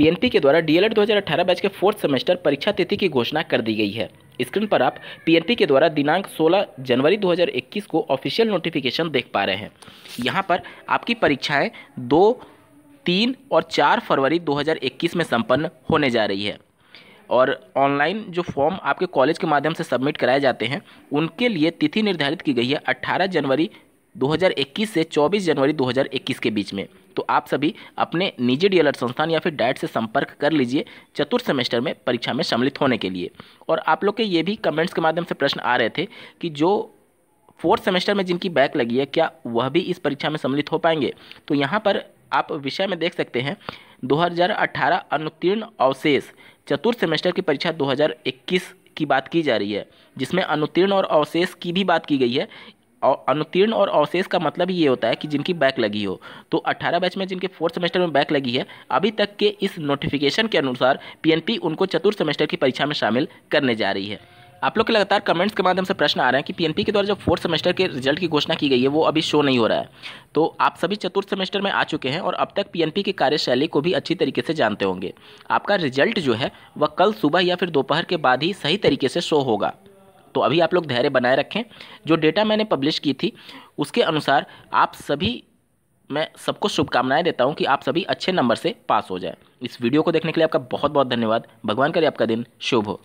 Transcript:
PNP के द्वारा DElEd 2018 batch के फोर्थ सेमेस्टर परीक्षा तिथि की घोषणा कर दी गई है स्क्रीन पर आप पीएनपी के द्वारा दिनांक 16 जनवरी 2021 को ऑफिशियल नोटिफिकेशन देख पा रहे हैं यहाँ पर आपकी परीक्षाएं दो तीन और चार फरवरी 2021 में संपन्न होने जा रही है और ऑनलाइन जो फॉर्म आपके कॉलेज के माध्यम से सबमिट कराए जाते हैं उनके लिए तिथि निर्धारित की गई है अट्ठारह जनवरी 2021 से 24 जनवरी 2021 के बीच में तो आप सभी अपने निजी डी संस्थान या फिर डाइट से संपर्क कर लीजिए चतुर्थ सेमेस्टर में परीक्षा में सम्मिलित होने के लिए और आप लोग के ये भी कमेंट्स के माध्यम से प्रश्न आ रहे थे कि जो फोर्थ सेमेस्टर में जिनकी बैक लगी है क्या वह भी इस परीक्षा में सम्मिलित हो पाएंगे तो यहाँ पर आप विषय में देख सकते हैं 2018 अनुत्तीर्ण अवशेष चतुर्थ सेमेस्टर की परीक्षा 2021 की बात की जा रही है जिसमें अनुत्तीर्ण और अवशेष की भी बात की गई है अनुत्तीर्ण और अवशेष का मतलब ये होता है कि जिनकी बैक लगी हो तो 18 बैच में जिनके फोर्थ सेमेस्टर में बैक लगी है अभी तक के इस नोटिफिकेशन के अनुसार पीएनपी उनको चतुर्थ सेमेस्टर की परीक्षा में शामिल करने जा रही है आप लोग के लगातार कमेंट्स के माध्यम से प्रश्न आ रहे हैं कि पीएनपी के द्वारा जो फोर्थ सेमेस्टर के रिजल्ट की घोषणा की गई है वो अभी शो नहीं हो रहा है तो आप सभी चतुर्थ सेमेस्टर में आ चुके हैं और अब तक पीएनपी की कार्यशैली को भी अच्छी तरीके से जानते होंगे आपका रिजल्ट जो है वह कल सुबह या फिर दोपहर के बाद ही सही तरीके से शो होगा तो अभी आप लोग धैर्य बनाए रखें जो डेटा मैंने पब्लिश की थी उसके अनुसार आप सभी मैं सबको शुभकामनाएं देता हूं कि आप सभी अच्छे नंबर से पास हो जाए इस वीडियो को देखने के लिए आपका बहुत बहुत धन्यवाद भगवान करे आपका दिन शुभ हो